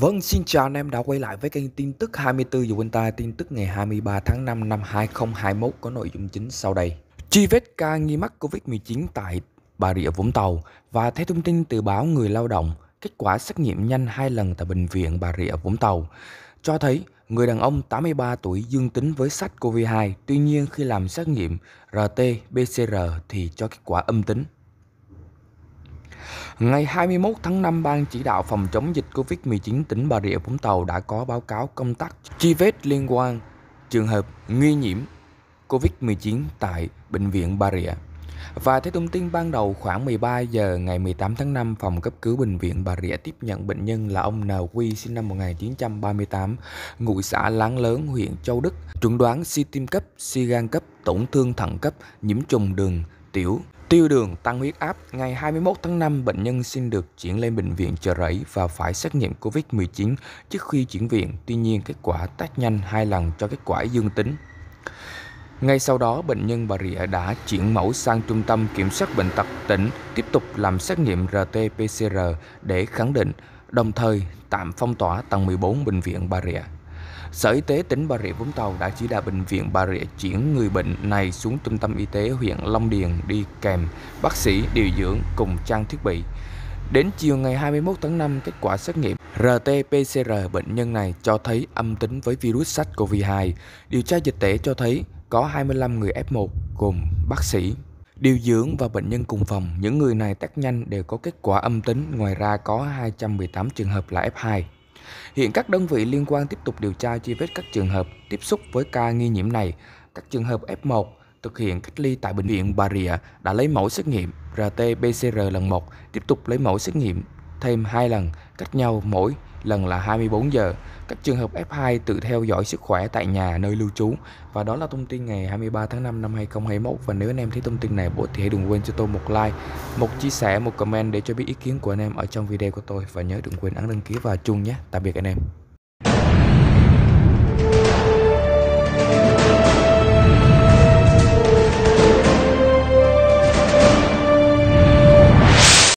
Vâng, xin chào anh em đã quay lại với kênh tin tức 24 giờ quanh ta, tin tức ngày 23 tháng 5 năm 2021 có nội dung chính sau đây. Truy vết ca nghi mắc Covid-19 tại Bà Rịa Vũng Tàu và theo thông tin từ báo Người Lao động, kết quả xét nghiệm nhanh hai lần tại Bệnh viện Bà Rịa Vũng Tàu cho thấy người đàn ông 83 tuổi dương tính với SARS-CoV-2, tuy nhiên khi làm xét nghiệm RT-PCR thì cho kết quả âm tính. Ngày 21 tháng 5, Ban chỉ đạo phòng chống dịch COVID-19 tỉnh Bà Rịa Vũng Tàu đã có báo cáo công tác chi vết liên quan trường hợp nghi nhiễm COVID-19 tại Bệnh viện Bà Rịa. Và theo thông tin ban đầu khoảng 13 giờ ngày 18 tháng 5, phòng cấp cứu bệnh viện Bà Rịa tiếp nhận bệnh nhân là ông N.Q. sinh năm 1938, ngụ xã Láng Lớn, huyện Châu Đức, chuẩn đoán suy si tim cấp, suy si gan cấp, tổn thương thận cấp, nhiễm trùng đường tiểu Tiêu đường tăng huyết áp, ngày 21 tháng 5, bệnh nhân xin được chuyển lên bệnh viện Chợ Rẫy và phải xét nghiệm COVID-19 trước khi chuyển viện. Tuy nhiên, kết quả test nhanh hai lần cho kết quả dương tính. Ngay sau đó, bệnh nhân Bà Rịa đã chuyển mẫu sang Trung tâm Kiểm soát Bệnh tật tỉnh tiếp tục làm xét nghiệm RT-PCR để khẳng định, đồng thời tạm phong tỏa tầng 14 bệnh viện Bà Rịa. Sở Y tế tỉnh Bà Rịa Vũng Tàu đã chỉ đạo bệnh viện Bà Rịa chuyển người bệnh này xuống trung tâm y tế huyện Long Điền đi kèm bác sĩ, điều dưỡng cùng trang thiết bị. Đến chiều ngày 21 tháng 5, kết quả xét nghiệm RT-PCR bệnh nhân này cho thấy âm tính với virus SARS-CoV-2. Điều tra dịch tễ cho thấy có 25 người F1 gồm bác sĩ, điều dưỡng và bệnh nhân cùng phòng. Những người này test nhanh đều có kết quả âm tính, ngoài ra có 218 trường hợp là F2. Hiện các đơn vị liên quan tiếp tục điều tra truy vết các trường hợp tiếp xúc với ca nghi nhiễm này. Các trường hợp F1 thực hiện cách ly tại bệnh viện Bà Rịa đã lấy mẫu xét nghiệm RT-PCR lần 1, tiếp tục lấy mẫu xét nghiệm thêm 2 lần, cách nhau mỗi lần là 24 giờ. Các trường hợp F2 tự theo dõi sức khỏe tại nhà nơi lưu trú. Và đó là thông tin ngày 23 tháng 5 năm 2021. Và nếu anh em thấy thông tin này bổ thì hãy đừng quên cho tôi một like, một chia sẻ, một comment để cho biết ý kiến của anh em ở trong video của tôi. Và nhớ đừng quên ấn đăng ký và chung nhé. Tạm biệt anh em.